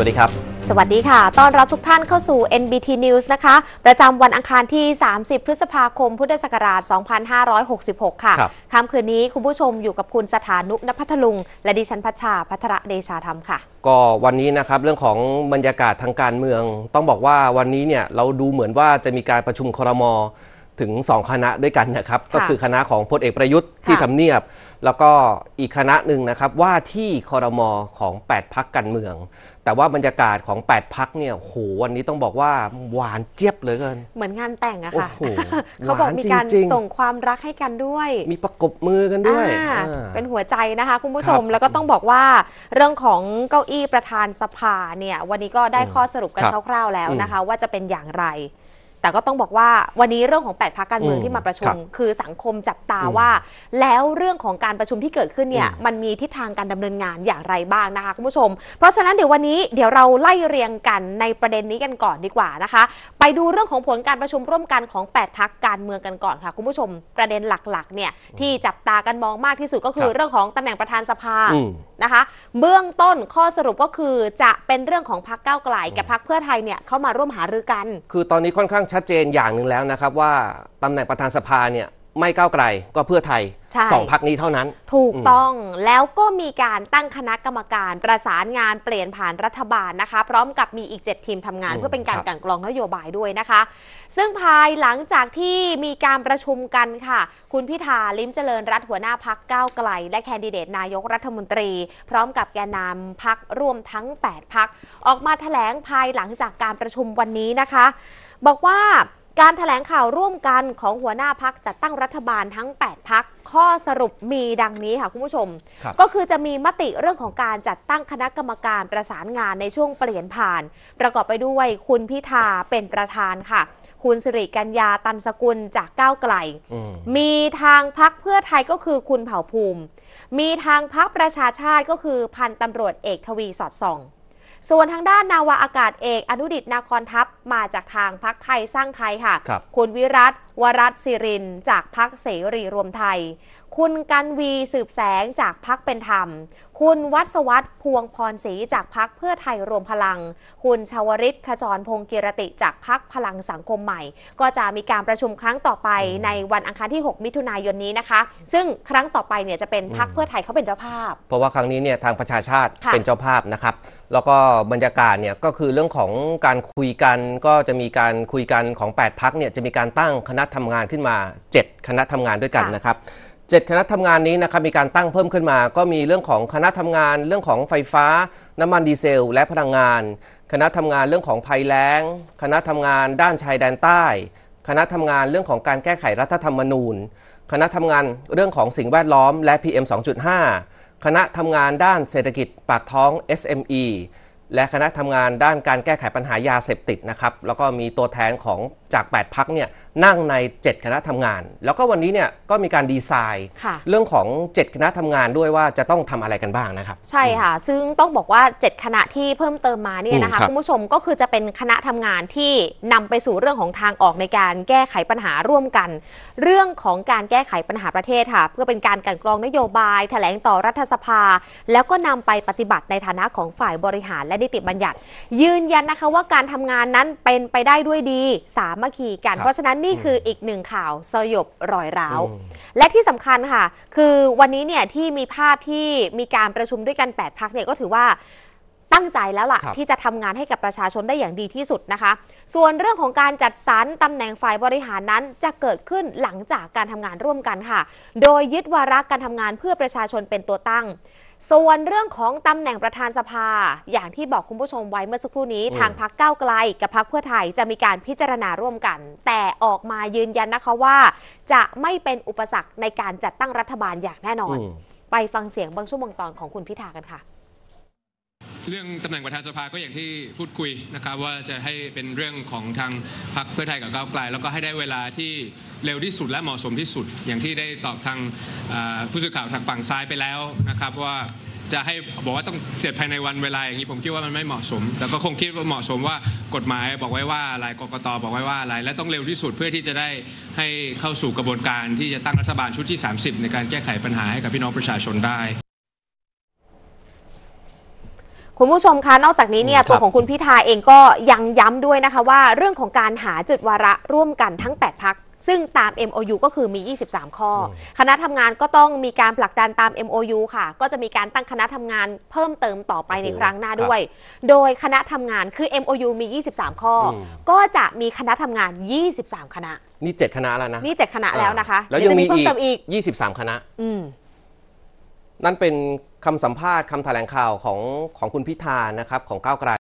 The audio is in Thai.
วัสดีครับ สวัสดีค่ะต้อนรับทุกท่านเข้าสู่ NBT News นะคะ ประจำวันอังคารที่ 30 พฤษภาคมพุทธศักราช 2566 ค่ะครบค่ำคืนนี้คุณผู้ชมอยู่กับคุณสถานุนพัทลุง และดิฉันพัชชาพัทระเดชาธรรมค่ะ ก็วันนี้นะครับ เรื่องของบรรยากาศทางการเมือง ต้องบอกว่าวันนี้เนี่ย เราดูเหมือนว่าจะมีการประชุมครมถึง 2 คณะด้วยกันนะครับก็คือคณะของพลเอกประยุทธ์ที่ทำเนียบแล้วก็อีกคณะหนึ่งนะครับว่าที่คอรมอของ 8พักการเมือง แต่ว่าบรรยากาศของ 8พักเนี่ยโหวันนี้ต้องบอกว่าหวานเจี๊ยบเลยกันเหมือนงานแต่งอะค่ะเขาบอกมีการส่งความรักให้กันด้วย มีประกบมือกันด้วย เป็นหัวใจนะคะคุณผู้ชมแล้วก็ต้องบอกว่า เรื่องของเก้าอี้ประธานสภาเนี่ยวันนี้ก็ได้ข้อสรุปกันคร่าว ๆแล้วนะคะว่าจะเป็นอย่างไรแต่ก็ต้องบอกว่าวันนี้เรื่องของ8พักการเมืองที่มาประชุมคือสังคมจับตาว่า แล้วเรื่องของการประชุมที่เกิดขึ้นเนี่ยมันมีทิศทางการดำเนินงานอย่างไรบ้างนะคะคุณผู้ชม เพราะฉะนั้นเดี๋ยววันนี้เดี๋ยวเราไล่เรียงกันในประเด็นนี้กันก่อนดีกว่านะคะ ไปดูเรื่องของผลการประชุมร่วมกันของ8พักการเมืองกันก่อนค่ะคุณผู้ชมประเด็นหลักๆเนี่ยที่จับตากันมองมากที่สุดก็คือ เรื่องของตำแหน่งประธานสภานะคะเบื้องต้นข้อสรุปก็คือจะเป็นเรื่องของพักเก้าไกลกับพักเพื่อไทยเนี่ยเข้ามาร่วมหารือกัน คือตอนนี้ค่อนข้างชัดเจนอย่างหนึ่งแล้วนะครับว่าตำแหน่งประธานสภาเนี่ยไม่ก้าวไกลก็เพื่อไทยสองพักนี้เท่านั้น ถูกต้องแล้วก็มีการตั้งคณะกรรมการ ประสานงานเปลี่ยนผ่านรัฐบาลนะคะ พร้อมกับมีอีก 7ทีมทำงาน เพื่อเป็นการกันกรองนโยบายด้วยนะคะ ซึ่งภายหลังจากที่มีการประชุมกันค่ะ คุณพิธาลิ้มเจริญรัฐหัวหน้าพักก้าวไกล และแคนดิเดตนายกรัฐมนตรี พร้อมกับแกนนำพักรวมทั้ง 8พักออกมาแถลงภายหลังจากการประชุมวันนี้นะคะ บอกว่าการถแถลงข่าวร่วมกันของหัวหน้าพักจัดตั้งรัฐบาลทั้ง 8 พัก ข้อสรุปมีดังนี้ค่ะคุณผู้ชม ก็คือจะมีมติเรื่องของการจัดตั้งคณะกรรมการประสานงานในช่วงเปลี่ยนผ่าน ประกอบไปด้วยคุณพิธาเป็นประธานค่ะ คุณสิริกัญญาตันสกุลจากก้าวไกล มีทางพักเพื่อไทยก็คือคุณเผ่าภูมิ มีทางพักประชาชาติก็คือพันตำรวจเอกทวีสอดส่องส่วนทางด้านนาวาอากาศเอกอนุดิตนาคอนทัพ มาจากทางพักไทย สร้างไทยค่ะคคุณวิรัตวรัตศิรินจากพักเสรีรวมไทย คุณกันวีสืบแสงจากพักเป็นธรรม คุณวัศวัตพวงพรศรีจากพักเพื่อไทยรวมพลัง คุณชาวริศขจรพงกิรติจากพักพลังสังคมใหม่ ก็จะมีการประชุมครั้งต่อไปในวันอังคารที่ 6 มิถุนายนนี้นะคะ ซึ่งครั้งต่อไปเนี่ยจะเป็นพักเพื่อไทยเขาเป็นเจ้าภาพ เพราะว่าครั้งนี้เนี่ยทางประชาชาติเป็นเจ้าภาพนะครับ แล้วก็บรรยากาศเนี่ยก็คือเรื่องของการคุยกัน ก็จะมีการคุยกันของ8พักเนี่ยจะมีการตั้งคณะทำงานขึ้นมา 7 คณะทำงานด้วยกันนะครับเจ็ดคณะทำงานนี้นะครับมีการตั้งเพิ่มขึ้นมา ก็มีเรื่องของคณะทำงานเรื่องของไฟฟ้า น้ำมันดีเซลและพลังงาน คณะทำงานเรื่องของภัยแล้งคณะทำงานด้านชายแดนใต้ คณะทำงานเรื่องของการแก้ไขรัฐธรรมนูญคณะทำงานเรื่องของสิ่งแวดล้อมและ PM 2.5 คณะทำงานด้านเศรษฐกิจปากท้อง SME และคณะทำงานด้านการแก้ไขปัญหายาเสพติดนะครับแล้วก็มีตัวแทนของจาก 8 พักเนี่ย นั่ง ใน 7 คณะทำงาน แล้วก็วันนี้ เนี่ย ก็มีการดีไซน์ เรื่องของ 7 คณะทำงาน ด้วยว่าจะต้องทำอะไรกันบ้างนะครับ ใช่ค่ะ ซึ่งต้องบอกว่า 7 คณะที่เพิ่มเติมมา เนี่ยนะคะ คุณผู้ชม ก็คือจะเป็นคณะทำงานที่นำไปสู่เรื่องของทางออกในการแก้ไขปัญหาร่วมกัน เรื่องของการแก้ไขปัญหาประเทศค่ะ เพื่อเป็นการกันกรองนโยบาย แถลงต่อรัฐสภา แล้วก็นำไปปฏิบัติในฐานะของฝ่ายบริหารและนิติบัญญัติ ยืนยันนะคะว่าการทำงานนั้นเป็นไปได้ด้วยดีสามัคคีกันเพราะฉะนั้นนี่คืออีกหนึ่งข่าวสยบรอยร้าว และที่สำคัญค่ะ คือวันนี้เนี่ยที่มีภาพที่มีการประชุมด้วยกัน8พักเนี่ยก็ถือว่าตั้งใจแล้วล่ะ ที่จะทำงานให้กับประชาชนได้อย่างดีที่สุดนะคะ ส่วนเรื่องของการจัดสรรตำแหน่งฝ่ายบริหารนั้นจะเกิดขึ้นหลังจากการทำงานร่วมกันค่ะ โดยยึดวาระการทำงานเพื่อประชาชนเป็นตัวตั้งส่วนเรื่องของตำแหน่งประธานสภา อย่างที่บอกคุณผู้ชมไว้เมื่อสักครู่นี้ ทางพักก้าวไกลกับพักเพื่อไทยจะมีการพิจารณาร่วมกัน แต่ออกมายืนยันนะคะว่า จะไม่เป็นอุปสรรคในการจัดตั้งรัฐบาลอย่างแน่นอน ไปฟังเสียงบางช่วงบางตอนของคุณพิธากันค่ะเรื่องตำแหน่งประธานสภาก็อย่างที่พูดคุยนะครับว่าจะให้เป็นเรื่องของทางพรรคเพื่อไทยกับก้าวไกล แล้วก็ให้ได้เวลาที่เร็วที่สุดและเหมาะสมที่สุด อย่างที่ได้ตอบทางผู้สื่อข่าวทางฝั่งซ้ายไปแล้วนะครับว่าจะให้บอกว่าต้องเสร็จภายในวันเวลาอย่างนี้ผมคิดว่ามันไม่เหมาะสม แต่ก็คงคิดว่าเหมาะสมว่ากฎหมายบอกไว้ว่าอะไรกรกตบอกไว้ว่าอะไรและต้องเร็วที่สุดเพื่อที่จะได้ให้เข้าสู่กระบวนการ ที่จะตั้งรัฐบาลชุดที่ 30 ในการแก้ไขปัญหาให้กับพี่น้องประชาชนได้คุณผู้ชมคะนอกจากนี้เนี่ยตัวของคุณพิธาเองก็ยังย้ำด้วยนะคะว่าเรื่องของการหาจุดวาระร่วมกันทั้ง 8พักซึ่งตาม MOU ก็คือมี 23 ข้อ คณะทำงานก็ต้องมีการผลักดันตาม MOU ค่ะ ก็จะมีการตั้งคณะทำงาน เพิ่มเติมต่อไปในครั้งหน้าด้วยโดยคณะทำงานคือ MOU มี 23 ข้อ ก็จะมีคณะทำงาน 23 คณะนี่ 7 คณะแล้วนะนี่7คณะแล้วนะคะแล้วยังมีเเพิิ่มมตอีก23 คณะนั่นเป็นคำสัมภาษณ์คำแถลงข่าวของของคุณพิธานะครับ ของก้าวไกล